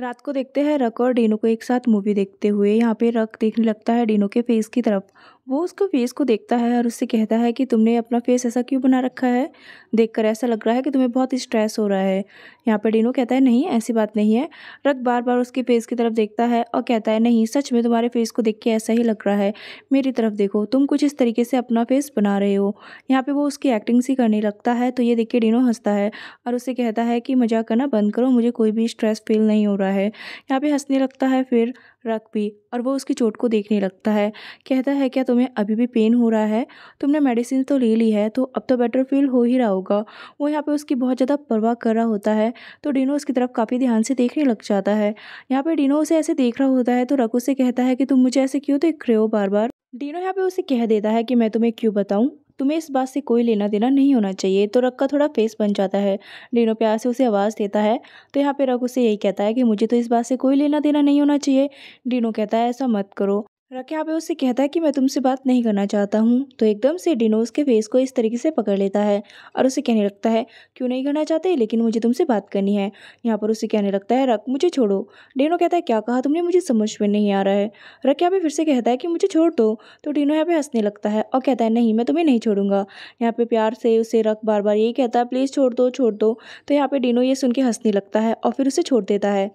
रात को देखते हैं रक और डीनो को एक साथ मूवी देखते हुए यहाँ पे रक देखने लगता है डीनो के फेस की तरफ वो उसको फेस को देखता है और उससे कहता है कि तुमने अपना फेस ऐसा क्यों बना रखा है देखकर ऐसा लग रहा है कि तुम्हें बहुत स्ट्रेस हो रहा है यहाँ पर डीनो कहता है नहीं ऐसी बात नहीं है रक बार बार उसके फेस की तरफ देखता है और कहता है नहीं सच में तुम्हारे फेस को देख के ऐसा ही लग रहा है मेरी तरफ देखो तुम कुछ इस तरीके से अपना फेस बना रहे हो यहाँ पर वो उसकी एक्टिंग सी करने लगता है तो ये देख के डीनो हंसता है और उससे कहता है कि मजाक करना बंद करो मुझे कोई भी स्ट्रेस फील नहीं हो रहा है यहाँ पर हंसने लगता है फिर रख भी और वो उसकी चोट को देखने लगता है कहता है क्या तुम्हें अभी भी पेन हो रहा है तुमने मेडिसिन तो ले ली है तो अब तो बेटर फील हो ही रहा होगा वो यहाँ पे उसकी बहुत ज़्यादा परवाह कर रहा होता है तो डीनो उसकी तरफ काफ़ी ध्यान से देखने लग जाता है यहाँ पर डीनो उसे ऐसे देख रहा होता है तो रघु से कहता है कि तुम मुझे ऐसे क्यों देख रहे हो बार बार डीनो यहाँ पे उसे कह देता है कि मैं तुम्हें क्यों बताऊँ तुम्हें इस बात से कोई लेना देना नहीं होना चाहिए तो रग का थोड़ा फेस बन जाता है लीनो प्यार से उसे आवाज़ देता है तो यहाँ पे रग उसे यही कहता है कि मुझे तो इस बात से कोई लेना देना नहीं होना चाहिए डीनो कहता है ऐसा मत करो रकाब उससे कहता है कि मैं तुमसे बात नहीं करना चाहता हूँ तो एकदम से डिनो उसके फेस को इस तरीके से पकड़ लेता है और उसे कहने लगता है क्यों नहीं करना चाहते लेकिन मुझे तुमसे बात करनी है यहाँ पर उसे कहने लगता है रख मुझे छोड़ो डिनो कहता है क्या कहा तुमने मुझे समझ में नहीं आ रहा है रख यहाँ पे फिर से कहता है कि मुझे छोड़ दो तो डिनो यहाँ पे हंसने लगता है और कहता है नहीं मैं तुम्हें नहीं छोड़ूंगा यहाँ पे प्यार से उसे रख बार बार यही कहता है प्लीज़ छोड़ दो छोड़ दो तो यहाँ पे डिनो ये सुन के हंसने लगता है और फिर उसे छोड़ देता है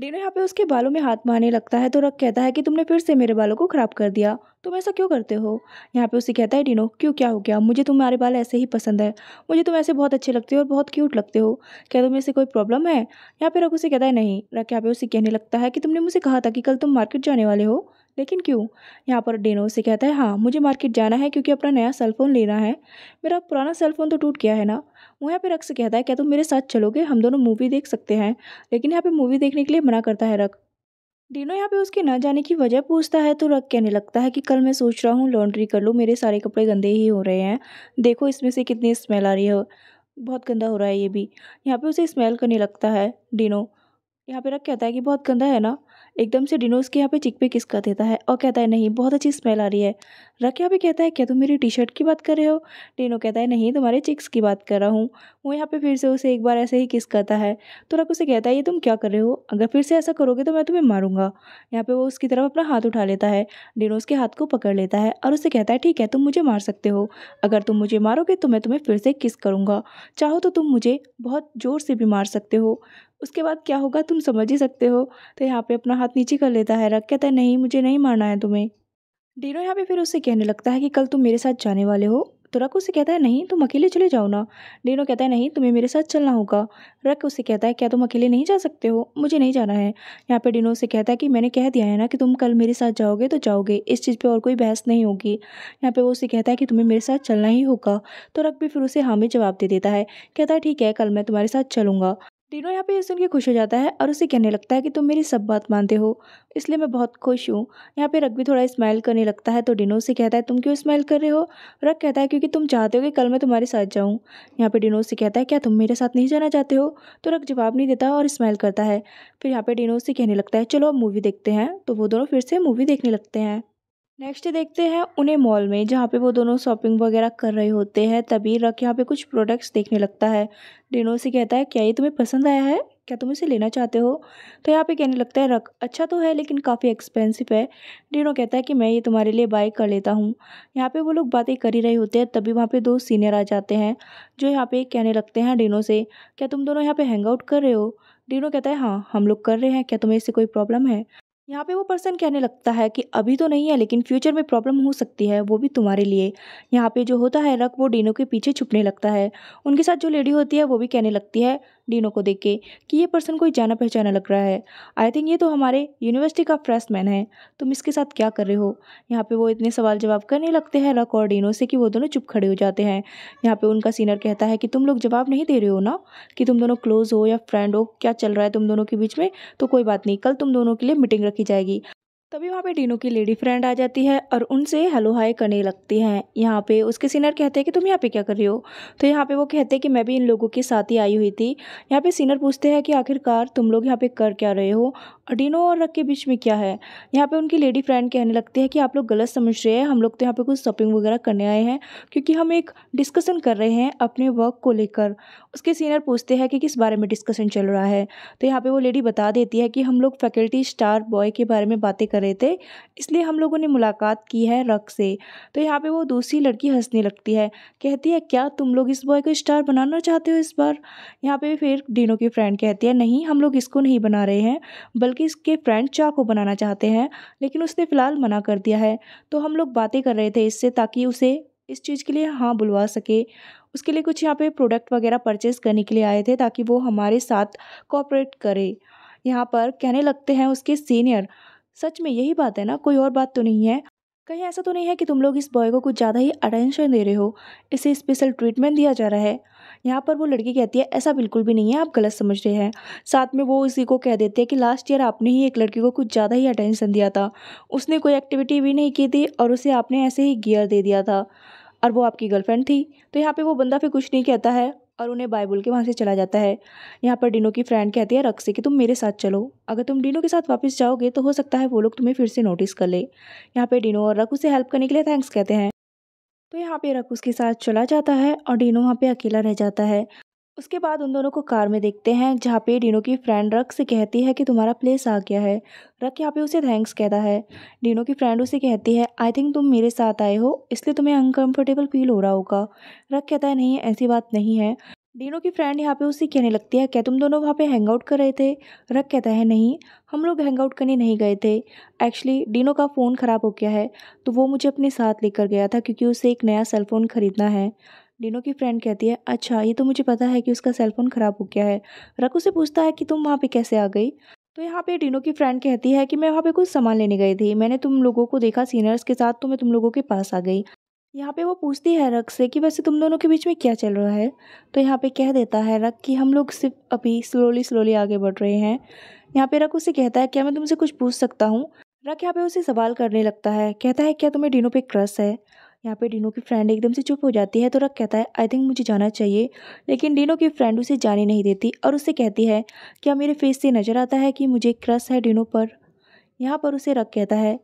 डीनो यहाँ पे उसके बालों में हाथ मारने लगता है तो रक कहता है कि तुमने फिर से मेरे बालों को ख़राब कर दिया तुम ऐसा क्यों करते हो यहाँ पे उसे कहता है डिनो क्यों क्या हो गया मुझे तुम्हारे बाल ऐसे ही पसंद है मुझे तुम ऐसे बहुत अच्छे लगते हो और बहुत क्यूट लगते हो क्या तुम्हें से कोई प्रॉब्लम है यहाँ पे रघु उसे कहता है नहीं रख यहाँ पे उसे कहने लगता है कि तुमने मुझे कहा था कि कल तुम मार्केट जाने वाले हो लेकिन क्यों यहाँ पर डेनो उसे कहता है हाँ मुझे मार्केट जाना है क्योंकि अपना नया सेलफोन लेना है मेरा पुराना सेलफोन तो टूट गया है ना वो यहाँ पे रख से कहता है क्या तुम मेरे साथ चलोगे हम दोनों मूवी देख सकते हैं लेकिन यहाँ पे मूवी देखने के लिए मना करता है रख डीनो यहाँ पे उसके ना जाने की वजह पूछता है तो रख कहने लगता है कि कल मैं सोच रहा हूँ लॉन्ड्री कर लूँ मेरे सारे कपड़े गंदे ही हो रहे हैं देखो इसमें से कितनी स्मेल आ रही है बहुत गंदा हो रहा है ये भी यहाँ पे उसे स्मेल करने लगता है डीनो यहाँ पे रख कहता है कि बहुत गंदा है ना एकदम से डिनो के यहाँ पे चिक पे किस कर देता है और कहता है नहीं बहुत अच्छी स्मेल आ रही है रख यहाँ पे कहता है क्या तुम मेरी टी शर्ट की बात कर रहे हो डिनो कहता है नहीं तुम्हारे चिक्स की बात कर रहा हूँ वो यहाँ पे फिर से उसे एक बार ऐसे ही किस करता है तो रख उसे कहता है ये तुम क्या कर रहे हो अगर फिर से ऐसा करोगे तो मैं तुम्हें मारूंगा यहाँ पे वो उसकी तरफ अपना हाथ उठा लेता है डिनो उसके हाथ को पकड़ लेता है और उसे कहता है ठीक है तुम मुझे मार सकते हो अगर तुम मुझे मारोगे तो मैं तुम्हें फिर से किस करूँगा चाहो तो तुम मुझे बहुत ज़ोर से भी मार सकते हो उसके बाद क्या होगा तुम समझ ही सकते हो तो यहाँ पे अपना हाथ नीचे कर लेता है रख कहता है नहीं मुझे नहीं मारना है तुम्हें डीनो यहाँ पे फिर उससे कहने लगता है कि कल तुम मेरे साथ जाने वाले हो तो रक उसे कहता है नहीं तुम अकेले चले जाओ ना डीनो कहता है नहीं तुम्हें मेरे साथ चलना होगा रक उसे कहता है क्या तुम अकेले नहीं जा सकते हो मुझे नहीं जाना है यहाँ पे डीनो उसे कहता है कि मैंने कह दिया है ना कि तुम कल मेरे साथ जाओगे तो जाओगे इस चीज़ पे और कोई बहस नहीं होगी यहाँ पे वो उसे कहता है कि तुम्हें मेरे साथ चलना ही होगा तो रक भी फिर उसे हामी जवाब दे देता है कहता है ठीक है कल मैं तुम्हारे साथ चलूँगा टीनो यहाँ पे ये सुन के खुश हो जाता है और उसे कहने लगता है कि तुम मेरी सब बात मानते हो इसलिए मैं बहुत खुश हूँ यहाँ पे रग भी थोड़ा स्माइल करने लगता है तो डिनो से कहता है तुम क्यों स्माइल कर रहे हो रग कहता है क्योंकि तुम चाहते हो कि कल मैं तुम्हारे साथ जाऊँ यहाँ पे डिनो से कहता है क्या तुम मेरे साथ नहीं जाना चाहते हो तो रग जवाब नहीं देता और स्माइल करता है फिर यहाँ पर डिनो से कहने लगता है चलो अब मूवी देखते हैं तो वो दोनों फिर से मूवी देखने लगते हैं नेक्स्ट देखते हैं उन्हें मॉल में जहाँ पे वो दोनों शॉपिंग वगैरह कर रहे होते हैं तभी रख यहाँ पे कुछ प्रोडक्ट्स देखने लगता है डिनो से कहता है क्या ये तुम्हें पसंद आया है क्या तुम इसे लेना चाहते हो तो यहाँ पे कहने लगता है रख अच्छा तो है लेकिन काफ़ी एक्सपेंसिव है डिनो कहता है कि मैं ये तुम्हारे लिए बाय कर लेता हूँ यहाँ पर वो लोग बातें कर ही रहे होते हैं तभी वहाँ पर दो सीनियर आ जाते हैं जो यहाँ पे कहने लगते हैं डिनो से क्या तुम दोनों यहाँ पर हैंग आउट कर रहे हो डिनो कहता है हाँ हम लोग कर रहे हैं क्या तुम्हें इससे कोई प्रॉब्लम है यहाँ पे वो पर्सन कहने लगता है कि अभी तो नहीं है लेकिन फ्यूचर में प्रॉब्लम हो सकती है वो भी तुम्हारे लिए यहाँ पे जो होता है रक वो डीनो के पीछे छुपने लगता है उनके साथ जो लेडी होती है वो भी कहने लगती है डीनो को देख के कि ये पर्सन कोई जाना पहचाना लग रहा है आई थिंक ये तो हमारे यूनिवर्सिटी का फ्रेशमैन है तुम इसके साथ क्या कर रहे हो यहाँ पे वो इतने सवाल जवाब करने लगते हैं रक और डीनो से कि वो दोनों चुप खड़े हो जाते हैं यहाँ पे उनका सीनियर कहता है कि तुम लोग जवाब नहीं दे रहे हो ना कि तुम दोनों क्लोज हो या फ्रेंड हो क्या चल रहा है तुम दोनों के बीच में तो कोई बात नहीं कल तुम दोनों के लिए मीटिंग रखी जाएगी तभी वहाँ पे डीनो की लेडी फ्रेंड आ जाती है और उनसे हेलो हाय करने लगती हैं यहाँ पे उसके सीनियर कहते हैं कि तुम यहाँ पे क्या कर रही हो तो यहाँ पे वो कहते हैं कि मैं भी इन लोगों के साथ ही आई हुई थी यहाँ पे सीनियर पूछते हैं कि आखिरकार तुम लोग यहाँ पे कर क्या रहे हो और डीनो और रख के बीच में क्या है यहाँ पर उनकी लेडी फ्रेंड कहने लगती है कि आप लोग गलत समझ रहे हैं हम लोग तो यहाँ पर कुछ शॉपिंग वगैरह करने आए हैं क्योंकि हम एक डिस्कसन कर रहे हैं अपने वर्क को लेकर उसके सीनियर पूछते हैं कि किस बारे में डिस्कसन चल रहा है तो यहाँ पर वो लेडी बता देती है कि हम लोग फैकल्टी स्टार बॉय के बारे में बातें कर रहे थे इसलिए हम लोगों ने मुलाकात की है रक से तो यहाँ पे वो दूसरी लड़की हंसने लगती है कहती है क्या तुम लोग इस बॉय को स्टार बनाना चाहते हो इस बार यहाँ पे फिर डीनो की फ्रेंड कहती है नहीं हम लोग इसको नहीं बना रहे हैं बल्कि इसके फ्रेंड चा को बनाना चाहते हैं लेकिन उसने फ़िलहाल मना कर दिया है तो हम लोग बातें कर रहे थे इससे ताकि उसे इस चीज़ के लिए हाँ बुलवा सके उसके लिए कुछ यहाँ पे प्रोडक्ट वगैरह परचेज़ करने के लिए आए थे ताकि वो हमारे साथ कॉपरेट करे यहाँ पर कहने लगते हैं उसके सीनियर सच में यही बात है ना कोई और बात तो नहीं है कहीं ऐसा तो नहीं है कि तुम लोग इस बॉय को कुछ ज़्यादा ही अटेंशन दे रहे हो इसे स्पेशल ट्रीटमेंट दिया जा रहा है यहाँ पर वो लड़की कहती है ऐसा बिल्कुल भी नहीं है आप गलत समझ रहे हैं साथ में वो इसी को कह देते हैं कि लास्ट ईयर आपने ही एक लड़की को कुछ ज़्यादा ही अटेंशन दिया था उसने कोई एक्टिविटी भी नहीं की थी और उसे आपने ऐसे ही गियर दे दिया था और वो आपकी गर्लफ्रेंड थी तो यहाँ पर वो बंदा फिर कुछ नहीं कहता है और उन्हें बोल के वहाँ से चला जाता है यहाँ पर डिनो की फ्रेंड कहती है रक्स से कि तुम मेरे साथ चलो अगर तुम डिनो के साथ वापस जाओगे तो हो सकता है वो लोग तुम्हें फिर से नोटिस कर ले यहाँ पर डिनो और रक उसे हेल्प करने के लिए थैंक्स कहते हैं तो यहाँ पे रख उसके साथ चला जाता है और डिनो वहाँ पर अकेला रह जाता है उसके बाद उन दोनों को कार में देखते हैं जहाँ पे डीनो की फ्रेंड रक से कहती है कि तुम्हारा प्लेस आ गया है रक यहाँ पे उसे थैंक्स कहता है डीनो की फ्रेंड उसे कहती है आई थिंक तुम मेरे साथ आए हो इसलिए तुम्हें अनकंफर्टेबल फील हो रहा होगा रक कहता है नहीं ऐसी बात नहीं है डीनो की फ्रेंड यहाँ पे उसे कहने लगती है क्या तुम दोनों वहाँ पे हैंग आउट कर रहे थे रक कहता है नहीं हम लोग हैंग आउट करने नहीं गए थे एक्चुअली डीनो का फ़ोन ख़राब हो गया है तो वो मुझे अपने साथ लेकर गया था क्योंकि उसे एक नया सेल फ़ोन ख़रीदना है डिनो की फ्रेंड कहती है अच्छा ये तो मुझे पता है कि उसका सेलफोन ख़राब हो गया है रकू से पूछता है कि तुम वहाँ पे कैसे आ गई तो यहाँ पे डिनो की फ्रेंड कहती है कि मैं वहाँ पे कुछ सामान लेने गई थी मैंने तुम लोगों को देखा सीनियर्स के साथ तो मैं तुम लोगों के पास आ गई यहाँ पे वो पूछती है रक से कि वैसे तुम दोनों के बीच में क्या चल रहा है तो यहाँ पे कह देता है रक कि हम लोग सिर्फ अभी स्लोली स्लोली आगे बढ़ रहे हैं यहाँ पे रक उसे कहता है क्या मैं तुमसे कुछ पूछ सकता हूँ रक यहाँ पे उसे सवाल करने लगता है कहता है क्या तुम्हें डिनो पे क्रस है यहाँ पे डिनो की फ्रेंड एकदम से चुप हो जाती है तो रख कहता है आई थिंक मुझे जाना चाहिए लेकिन डीनो की फ्रेंड उसे जाने नहीं देती और उसे कहती है क्या मेरे फेस से नज़र आता है कि मुझे क्रस है डीनो पर यहाँ पर उसे रख कहता है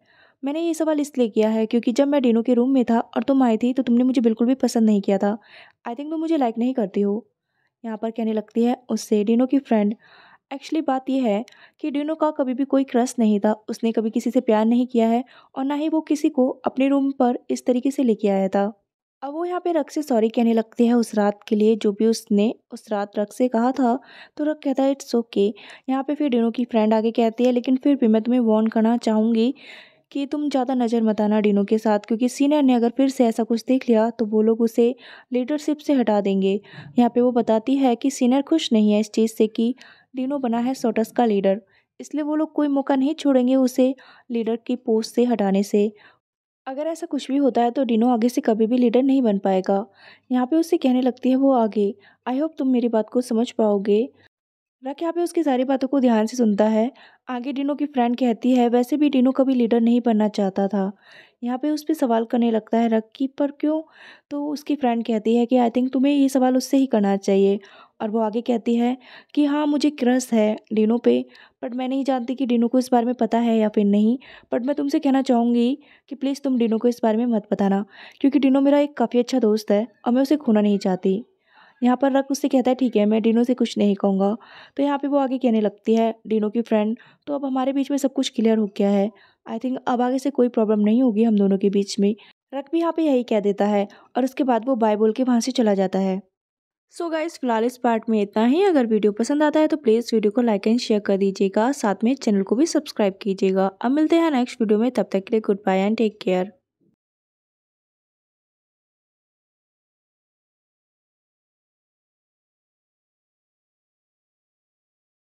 मैंने ये सवाल इसलिए किया है क्योंकि जब मैं डिनो के रूम में था और तुम आई थी तो तुमने मुझे बिल्कुल भी पसंद नहीं किया था आई थिंक तुम मुझे लाइक नहीं करती हो यहाँ पर कहने लगती है उससे डीनो की फ्रेंड एक्चुअली बात यह है कि डीनो का कभी भी कोई क्रश नहीं था उसने कभी किसी से प्यार नहीं किया है और ना ही वो किसी को अपने रूम पर इस तरीके से लेके आया था अब वो यहाँ पे रक से सॉरी कहने लगती है उस रात के लिए जो भी उसने उस रात रक से कहा था तो रक कहता है इट्स ओके यहाँ पे फिर डिनो की फ्रेंड आगे कहती है लेकिन फिर भी मैं तुम्हें वॉर्न करना चाहूँगी कि तुम ज़्यादा नज़र मत आना डिनो के साथ क्योंकि सीनियर ने अगर फिर से ऐसा कुछ देख लिया तो वो लोग उसे लीडरशिप से हटा देंगे यहाँ पे वो बताती है कि सीनियर खुश नहीं है इस चीज़ से कि डिनो बना है सोटस का लीडर इसलिए वो लोग कोई मौका नहीं छोड़ेंगे उसे लीडर की पोस्ट से हटाने से अगर ऐसा कुछ भी होता है तो डिनो आगे से कभी भी लीडर नहीं बन पाएगा यहाँ पे उसे कहने लगती है वो आगे आई होप तुम मेरी बात को समझ पाओगे रख यहाँ पे उसकी सारी बातों को ध्यान से सुनता है आगे डिनो की फ्रेंड कहती है वैसे भी डिनो कभी लीडर नहीं बनना चाहता था यहाँ पे उस पर सवाल करने लगता है रख की पर क्यों तो उसकी फ्रेंड कहती है कि आई थिंक तुम्हें ये सवाल उससे ही करना चाहिए और वो आगे कहती है कि हाँ मुझे क्रस है डिनो पे बट मैं नहीं जानती कि डिनो को इस बारे में पता है या फिर नहीं बट मैं तुमसे कहना चाहूँगी कि प्लीज़ तुम डिनो को इस बारे में मत बताना क्योंकि डिनो मेरा एक काफ़ी अच्छा दोस्त है और मैं उसे खोना नहीं चाहती यहाँ पर रक उससे कहता है ठीक है मैं डिनो से कुछ नहीं कहूँगा तो यहाँ पर वो आगे कहने लगती है डिनो की फ्रेंड तो अब हमारे बीच में सब कुछ क्लियर हो गया है आई थिंक अब आगे से कोई प्रॉब्लम नहीं होगी हम दोनों के बीच में रक भी यहाँ पे यही कह देता है और उसके बाद वो बाय बोल के वहाँ से चला जाता है सो so गाइस फिलहाल इस पार्ट में इतना ही अगर वीडियो पसंद आता है तो प्लीज़ वीडियो को लाइक एंड शेयर कर दीजिएगा साथ में चैनल को भी सब्सक्राइब कीजिएगा अब मिलते हैं नेक्स्ट वीडियो में तब तक के लिए goodbye and take care